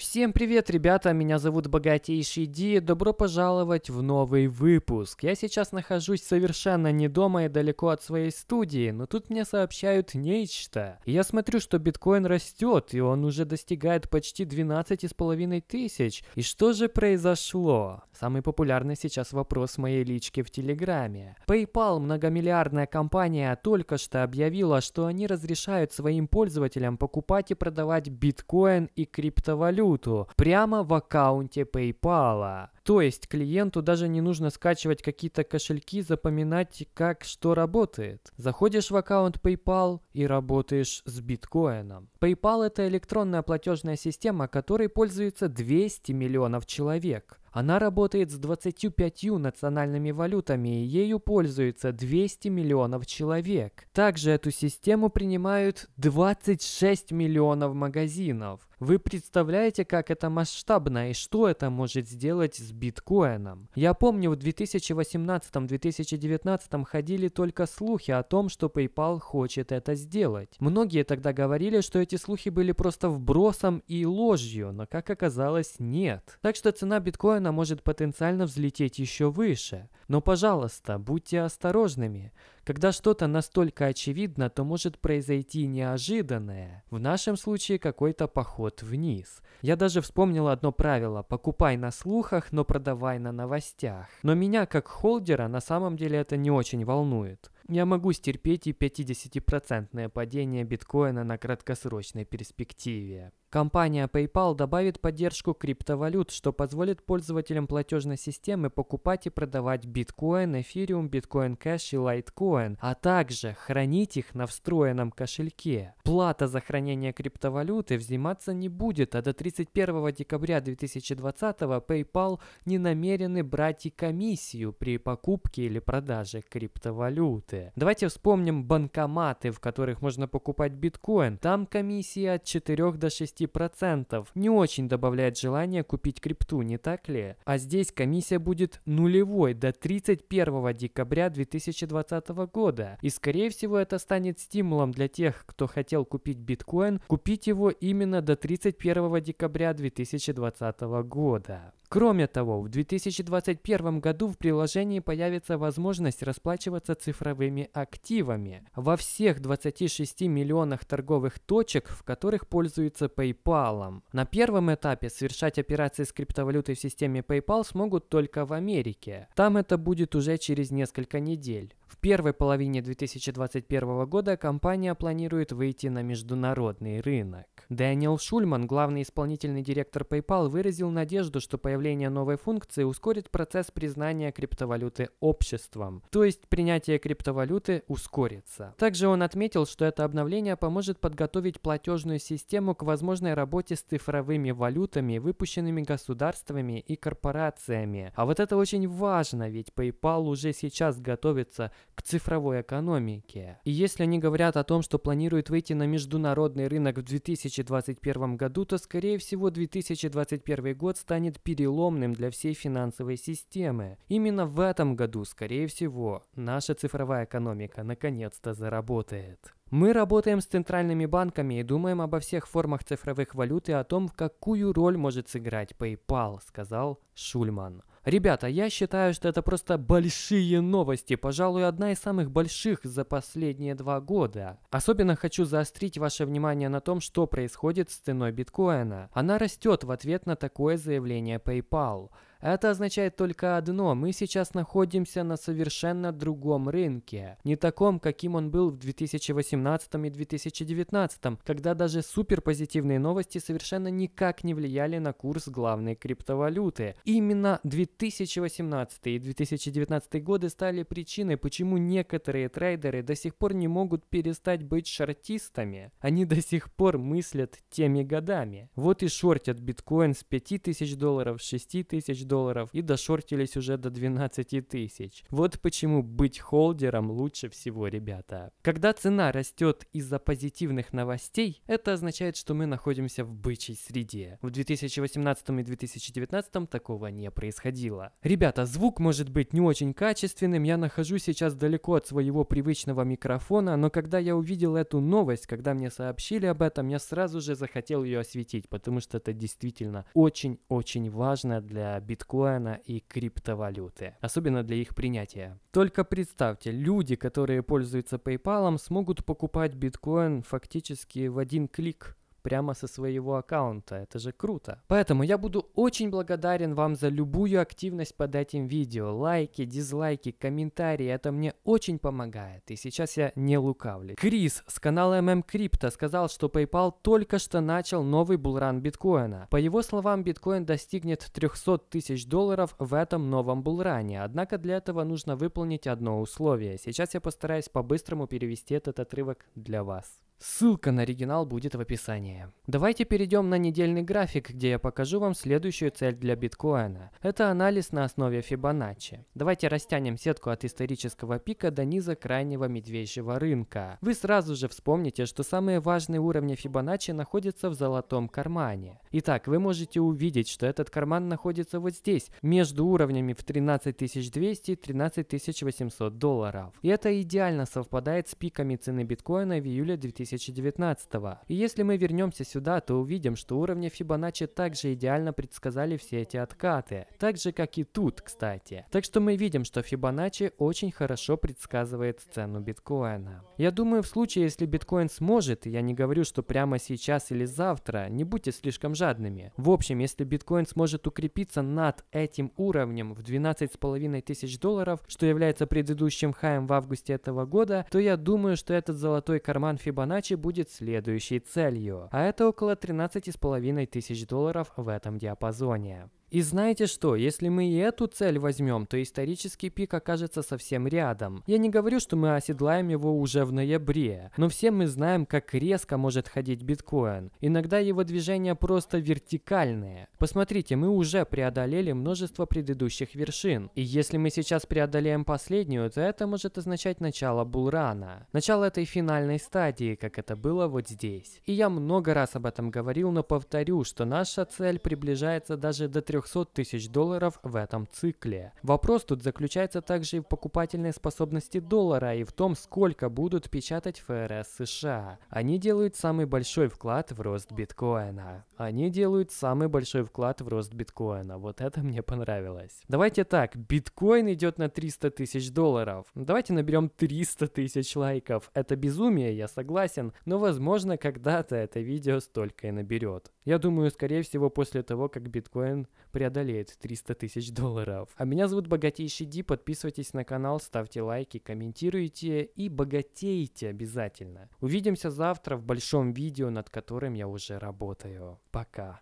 Всем привет, ребята, меня зовут Богатейший Ди, добро пожаловать в новый выпуск. Я сейчас нахожусь совершенно не дома и далеко от своей студии, но тут мне сообщают нечто. Я смотрю, что биткоин растет, и он уже достигает почти с половиной тысяч. И что же произошло? Самый популярный сейчас вопрос моей лички в Телеграме. PayPal, многомиллиардная компания, только что объявила, что они разрешают своим пользователям покупать и продавать биткоин и криптовалюту Наруто прямо в аккаунте PayPal. То есть клиенту даже не нужно скачивать какие-то кошельки, запоминать, как что работает. Заходишь в аккаунт PayPal и работаешь с биткоином. PayPal это электронная платежная система, которой пользуется 200 миллионов человек. Она работает с 25 национальными валютами, и ею пользуется 200 миллионов человек. Также эту систему принимают 26 миллионов магазинов. Вы представляете, как это масштабно и что это может сделать с биткоином. Я помню, в 2018-2019 ходили только слухи о том, что PayPal хочет это сделать. Многие тогда говорили, что эти слухи были просто вбросом и ложью, но как оказалось, нет. Так что цена биткоина может потенциально взлететь еще выше. Но, пожалуйста, будьте осторожными. Когда что-то настолько очевидно, то может произойти неожиданное. В нашем случае какой-то поход вниз. Я даже вспомнил одно правило – покупай на слухах, но продавай на новостях. Но меня, как холдера, на самом деле это не очень волнует. Я могу стерпеть и 50% падение биткоина на краткосрочной перспективе. Компания PayPal добавит поддержку криптовалют, что позволит пользователям платежной системы покупать и продавать биткоин, эфириум, биткоин кэш и лайткоин, а также хранить их на встроенном кошельке. Плата за хранение криптовалюты взиматься не будет, а до 31 декабря 2020 PayPal не намерены брать и комиссию при покупке или продаже криптовалюты. Давайте вспомним банкоматы, в которых можно покупать биткоин. Там комиссия от 4 до 6 6%. Не очень добавляет желание купить крипту, не так ли? А здесь комиссия будет нулевой до 31 декабря 2020 года. И скорее всего это станет стимулом для тех, кто хотел купить биткоин, купить его именно до 31 декабря 2020 года. Кроме того, в 2021 году в приложении появится возможность расплачиваться цифровыми активами во всех 26 миллионах торговых точек, в которых пользуются PayPal. На первом этапе совершать операции с криптовалютой в системе PayPal смогут только в Америке. Там это будет уже через несколько недель. В первой половине 2021 года компания планирует выйти на международный рынок. Дэниел Шульман, главный исполнительный директор PayPal, выразил надежду, что появление новой функции ускорит процесс признания криптовалюты обществом, то есть принятие криптовалюты ускорится. Также он отметил, что это обновление поможет подготовить платежную систему к возможной работе с цифровыми валютами, выпущенными государствами и корпорациями. А вот это очень важно, ведь PayPal уже сейчас готовится к цифровой экономике. И если они говорят о том, что планируют выйти на международный рынок в 2021 году, то, скорее всего, 2021 год станет переломным для всей финансовой системы. Именно в этом году, скорее всего, наша цифровая экономика наконец-то заработает. Мы работаем с центральными банками и думаем обо всех формах цифровых валют и о том, какую роль может сыграть PayPal, сказал Шульман. Ребята, я считаю, что это просто большие новости, пожалуй, одна из самых больших за последние два года. Особенно хочу заострить ваше внимание на том, что происходит с ценой биткоина. Она растет в ответ на такое заявление PayPal. Это означает только одно, мы сейчас находимся на совершенно другом рынке. Не таком, каким он был в 2018 и 2019, когда даже суперпозитивные новости совершенно никак не влияли на курс главной криптовалюты. Именно 2018 и 2019 годы стали причиной, почему некоторые трейдеры до сих пор не могут перестать быть шортистами. Они до сих пор мыслят теми годами. Вот и шортят биткоин с 5000 долларов, 6000 долларов, долларов и дошортились уже до 12 тысяч. Вот почему быть холдером лучше всего, ребята. Когда цена растет из-за позитивных новостей, это означает, что мы находимся в бычьей среде. В 2018 и 2019 такого не происходило. Ребята, звук может быть не очень качественным, я нахожусь сейчас далеко от своего привычного микрофона, но когда я увидел эту новость, когда мне сообщили об этом, я сразу же захотел ее осветить, потому что это действительно очень-очень важно для биткоина биткоина и криптовалюты, особенно для их принятия. Только представьте, люди, которые пользуются PayPal, смогут покупать биткоин фактически в один клик прямо со своего аккаунта. Это же круто. Поэтому я буду очень благодарен вам за любую активность под этим видео. Лайки, дизлайки, комментарии. Это мне очень помогает. И сейчас я не лукавлю. Крис с канала MM ММ Crypto сказал, что PayPal только что начал новый булран биткоина. По его словам, биткоин достигнет 300 тысяч долларов в этом новом булране. Однако для этого нужно выполнить одно условие. Сейчас я постараюсь по-быстрому перевести этот отрывок для вас. Ссылка на оригинал будет в описании. Давайте перейдем на недельный график, где я покажу вам следующую цель для биткоина. Это анализ на основе Фибоначчи. Давайте растянем сетку от исторического пика до низа крайнего медвежьего рынка. Вы сразу же вспомните, что самые важные уровни Фибоначчи находятся в золотом кармане. Итак, вы можете увидеть, что этот карман находится вот здесь, между уровнями в 13200 и 13800 долларов. И это идеально совпадает с пиками цены биткоина в июле 2000 2019 -го. И если мы вернемся сюда, то увидим, что уровни Фибоначчи также идеально предсказали все эти откаты. Так же, как и тут, кстати. Так что мы видим, что Фибоначчи очень хорошо предсказывает цену биткоина. Я думаю, в случае, если биткоин сможет, я не говорю, что прямо сейчас или завтра, не будьте слишком жадными. В общем, если биткоин сможет укрепиться над этим уровнем в 12,5 тысяч долларов, что является предыдущим хаем в августе этого года, то я думаю, что этот золотой карман Фибоначчи матче будет следующей целью, а это около 13,5 тысяч долларов в этом диапазоне. И знаете что, если мы и эту цель возьмем, то исторический пик окажется совсем рядом. Я не говорю, что мы оседлаем его уже в ноябре, но все мы знаем, как резко может ходить биткоин. Иногда его движения просто вертикальные. Посмотрите, мы уже преодолели множество предыдущих вершин. И если мы сейчас преодолеем последнюю, то это может означать начало булрана. Начало этой финальной стадии, как это было вот здесь. И я много раз об этом говорил, но повторю, что наша цель приближается даже до 3 300 тысяч долларов в этом цикле. Вопрос тут заключается также и в покупательной способности доллара и в том, сколько будут печатать ФРС США. Они делают самый большой вклад в рост биткоина. Они делают самый большой вклад в рост биткоина. Вот это мне понравилось. Давайте так, биткоин идет на 300 тысяч долларов. Давайте наберем 300 тысяч лайков. Это безумие, я согласен, но возможно когда-то это видео столько и наберет. Я думаю, скорее всего, после того, как биткоин преодолеет 300 тысяч долларов. А меня зовут Богатейший Ди, подписывайтесь на канал, ставьте лайки, комментируйте и богатейте обязательно. Увидимся завтра в большом видео, над которым я уже работаю. Пока.